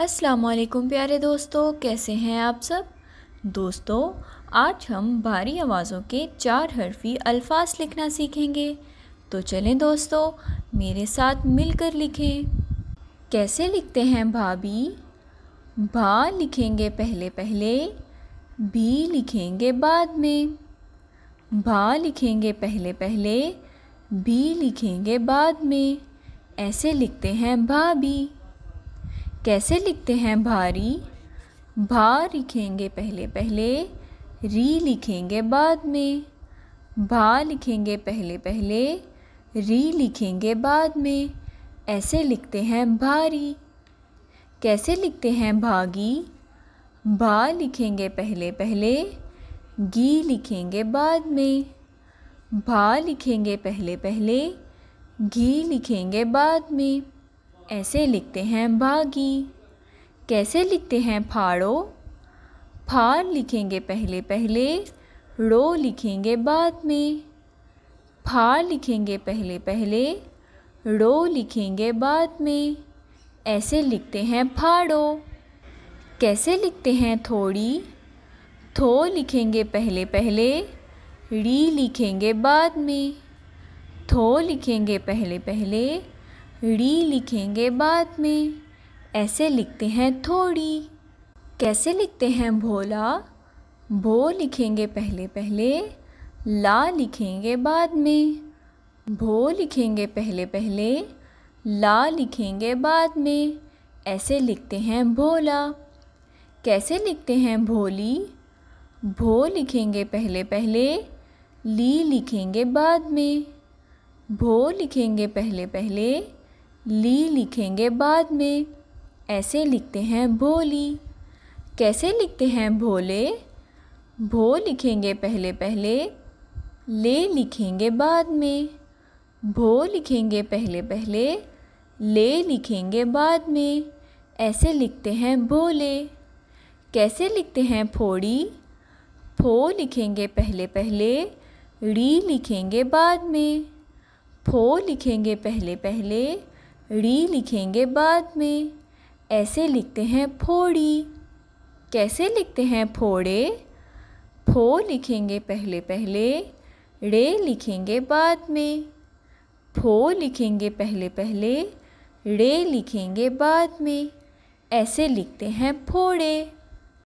असलकुम प्यारे दोस्तों कैसे हैं आप सब दोस्तों आज हम भारी आवाज़ों के चार हरफी अल्फाज लिखना सीखेंगे तो चलें दोस्तों मेरे साथ मिलकर लिखें कैसे लिखते हैं भाभी भा लिखेंगे पहले पहले भी लिखेंगे बाद में भा लिखेंगे पहले पहले भी लिखेंगे बाद में ऐसे लिखते हैं भाभी कैसे लिखते हैं भारी भा लिखेंगे पहले पहले री लिखेंगे बाद में भा लिखेंगे पहले पहले री लिखेंगे बाद में ऐसे लिखते हैं भारी कैसे लिखते हैं भागी भा लिखेंगे पहले पहले गी लिखेंगे बाद में भा लिखेंगे पहले पहले घी लिखेंगे बाद में ऐसे लिखते हैं भागी कैसे लिखते हैं फाड़ो फाड़ लिखेंगे पहले पहले रो लिखेंगे बाद में फाड़ लिखेंगे पहले पहले रो लिखेंगे बाद में ऐसे लिखते हैं फाड़ो कैसे लिखते हैं थोड़ी थो लिखेंगे पहले पहले री लिखेंगे बाद में थो लिखेंगे पहले पहले री लिखेंगे बाद में ऐसे लिखते हैं थोड़ी कैसे लिखते हैं भोला भो लिखेंगे पहले पहले ला लिखेंगे बाद में भो लिखेंगे पहले पहले ला लिखेंगे बाद में ऐसे लिखते हैं भोला कैसे लिखते हैं भोली भो लिखेंगे पहले पहले ली लिखेंगे बाद में भो लिखेंगे पहले पहले ली लिखेंगे बाद में ऐसे लिखते हैं भोली कैसे लिखते हैं भोले भो लिखेंगे पहले पहले ले लिखेंगे बाद में भो लिखेंगे पहले पहले ले लिखेंगे बाद में ऐसे लिखते हैं भोले कैसे लिखते हैं फोड़ी फो लिखेंगे पहले पहले री लिखेंगे बाद में फो लिखेंगे पहले पहले री लिखेंगे बाद में ऐसे लिखते हैं फोड़ी कैसे लिखते हैं फोड़े फो लिखेंगे पहले पहले रे लिखेंगे बाद में फो लिखेंगे पहले पहले रे लिखेंगे बाद में ऐसे लिखते हैं फोड़े